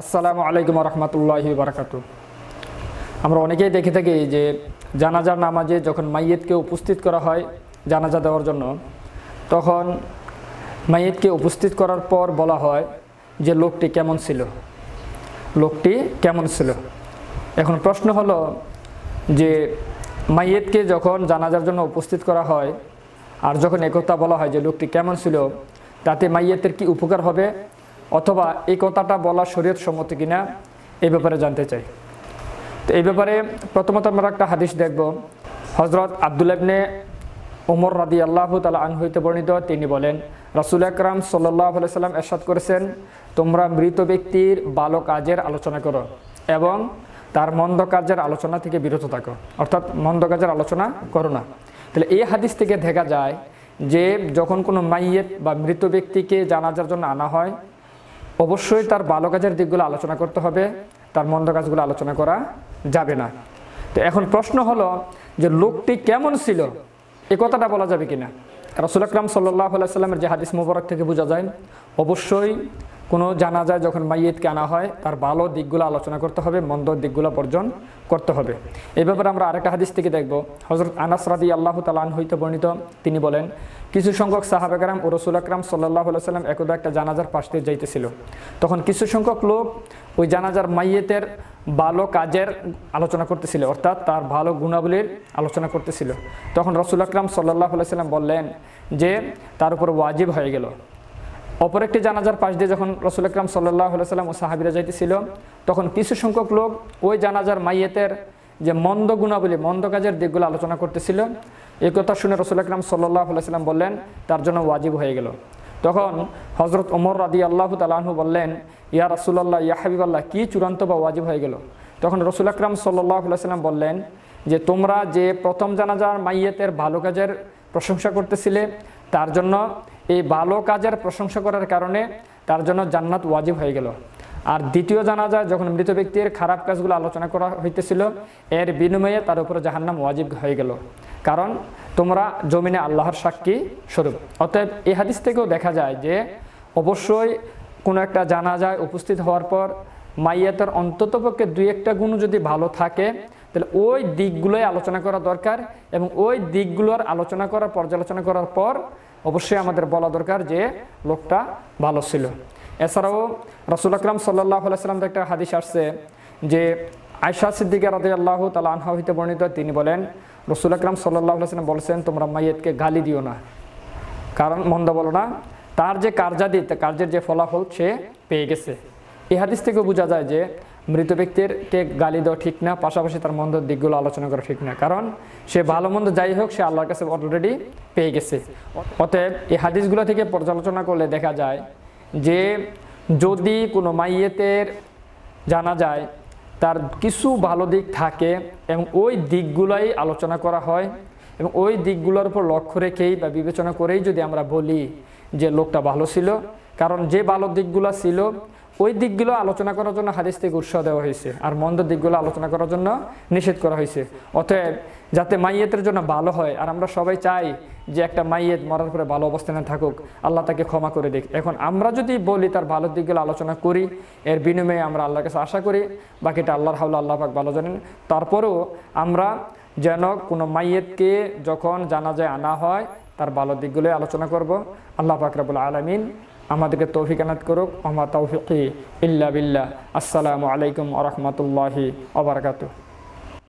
আসসালামু আলাইকুম রহমতুল্লাহি বারাকাতু আমরা অনেকেই দেখে থাকি যে জানাজার নামাজে যখন মাইয়েতকে উপস্থিত করা হয় জানাজা দেওয়ার জন্য তখন মাইয়েতকে উপস্থিত করার পর বলা হয় যে লোকটি কেমন ছিল লোকটি কেমন ছিল এখন প্রশ্ন হলো যে মাইয়েতকে যখন জানাজার জন্য উপস্থিত করা হয় আর যখন একথা বলা হয় যে লোকটি কেমন ছিল তাতে মাইয়েতের কি উপকার হবে অথবা এই কথাটা বলা শরীয়ত সম্মত কিনা এই ব্যাপারে জানতে চাই তো এই ব্যাপারে প্রথমত আমরা একটা হাদিস দেখব হজরত আবদুল্লাবনে ওমর রাদি আল্লাহ তালা হইতে বর্ণিত তিনি বলেন রাসুল আকরাম সাল্লাহ সাল্লাম এরশাদ করেছেন তোমরা মৃত ব্যক্তির ভালো কাজের আলোচনা করো এবং তার মন্দ কাজের আলোচনা থেকে বিরত থাকো অর্থাৎ মন্দ কাজের আলোচনা করো না তাহলে এই হাদিস থেকে দেখা যায় যে যখন কোনো মাইয়ের বা মৃত ব্যক্তিকে জানাজার জন্য আনা হয় অবশ্যই তার ভালো কাজের দিকগুলো আলোচনা করতে হবে তার মন্দ কাজগুলো আলোচনা করা যাবে না তো এখন প্রশ্ন হলো যে লোকটি কেমন ছিল এ কথাটা বলা যাবে কিনা রসুল আকরাম সাল্লাহ সাল্লামের যে হাদিস মুবারক থেকে বোঝা যায় অবশ্যই কোনো জানাজায় যখন মাইয়েতকে আনা হয় তার ভালো দিকগুলো আলোচনা করতে হবে মন্দ দিকগুলো বর্জন করতে হবে এ ব্যাপারে আমরা আরেকটা হাদিস থেকে দেখব হজরত আনাস রাদি আল্লাহ তালান হইতে বর্ণিত তিনি বলেন কিছু সংখ্যক সাহাবাকারাম ও রসুল আকরাম সাল্লাহ সাল্লাম একদা একটা জানাজার পাশ দিয়ে যাইতেছিল তখন কিছু সংখ্যক লোক ওই জানাজার মাইয়েতের ভালো কাজের আলোচনা করতেছিল অর্থাৎ তার ভালো গুণাবলীর আলোচনা করতেছিল তখন রসুল আকরাম সাল্লাহ সাল্লাম বললেন যে তার উপর ওয়াজিব হয়ে গেল অপর একটি জানাজার পাশ দিয়ে যখন রসুল আকরাম সাল্লাহ সাল্লাম ও সাহাবিরা যাইতেছিল তখন কিছু সংখ্যক লোক ওই জানাজার মাইয়েতের যে মন্দ গুণাবলী মন্দ কাজের দিকগুলো আলোচনা করতেছিল এই কথা শুনে রসুল আকরাম সাল্লাহ সাল্লাম বললেন তার জন্য ওয়াজিব হয়ে গেল তখন হজরত ওমর রাদি আল্লাহ তালাহু বললেন ইয়া রসুল্লাহ ইয়া হাবিবাল্লাহ কী চূড়ান্ত বা ওয়াজিব হয়ে গেল তখন রসুল আকরাম সাল্লাহ সাল্লাম বললেন যে তোমরা যে প্রথম জানাজার মাইয়েতের ভালো কাজের প্রশংসা করতেছিলে তার জন্য এই ভালো কাজের প্রশংসা করার কারণে তার জন্য জান্নাত ওয়াজিব হয়ে গেল আর দ্বিতীয় জানা যায় যখন মৃত ব্যক্তির খারাপ কাজগুলো আলোচনা করা হইতেছিল এর বিনিময়ে তার উপর জাহান্নাম ওয়াজিব হয়ে গেল কারণ তোমরা জমিনে আল্লাহর সাক্ষী স্বরূপ অতএব এই হাদিস থেকেও দেখা যায় যে অবশ্যই কোনো একটা জানা যায় উপস্থিত হওয়ার পর মাইয়াতের অন্ততপক্ষে দুই একটা গুণ যদি ভালো থাকে তাহলে ওই দিকগুলোই আলোচনা করা দরকার এবং ওই দিকগুলোর আলোচনা করার পর্যালোচনা করার পর অবশ্যই আমাদের বলা দরকার যে লোকটা ভালো ছিল এছাড়াও রসুল আকরাম সাল্লাহ তো একটা হাদিস আসছে যে আয়সা সিদ্দিকা রাজি আল্লাহ তালা আনহা হইতে বর্ণিত তিনি বলেন রসুল আকরাম সাল্লাহ আলাইসালাম বলেছেন তোমরা মাইয়েতকে গালি দিও না কারণ মন্দ বলো না তার যে কার্যাদি কার্যের যে ফলাফল সে পেয়ে গেছে এই হাদিস থেকে বোঝা যায় যে মৃত ব্যক্তিরকে গালি দেওয়া ঠিক না পাশাপাশি তার মন্দ দিকগুলো আলোচনা করা ঠিক না কারণ সে ভালো মন্দ যাই হোক সে আল্লাহর কাছে অলরেডি পেয়ে গেছে অতএব এই হাদিসগুলো থেকে পর্যালোচনা করলে দেখা যায় যে যদি কোনো মাইয়েতের জানা যায় তার কিছু ভালো দিক থাকে এবং ওই দিকগুলোই আলোচনা করা হয় এবং ওই দিকগুলোর উপর লক্ষ্য রেখেই বা বিবেচনা করেই যদি আমরা বলি যে লোকটা ভালো ছিল কারণ যে ভালো দিকগুলো ছিল ওই দিকগুলো আলোচনা করার জন্য হাদিস থেকে উৎসাহ দেওয়া হয়েছে আর মন্দ দিকগুলো আলোচনা করার জন্য নিষেধ করা হয়েছে অতএব যাতে মাইয়েতের জন্য ভালো হয় আর আমরা সবাই চাই যে একটা মাইয়েত মরার পরে ভালো অবস্থানে থাকুক আল্লাহ তাকে ক্ষমা করে দিক এখন আমরা যদি বলি তার ভালো দিকগুলো আলোচনা করি এর বিনিময়ে আমরা আল্লাহর কাছে আশা করি বাকিটা আল্লাহর হাউলা আল্লাহ পাক ভালো জানেন তারপরেও আমরা যেন কোনো মাইয়েতকে যখন জানা যায় আনা হয় তার ভালো দিকগুলো আলোচনা করব আল্লাহ পাক রাবুল আলমিন আমাদেরকে তৌফিক আনাত করুক ওমা তৌফিকি ইল্লা বিল্লাহ আসসালামু আলাইকুম ওয়া রাহমাতুল্লাহি ওয়া বারাকাতুহু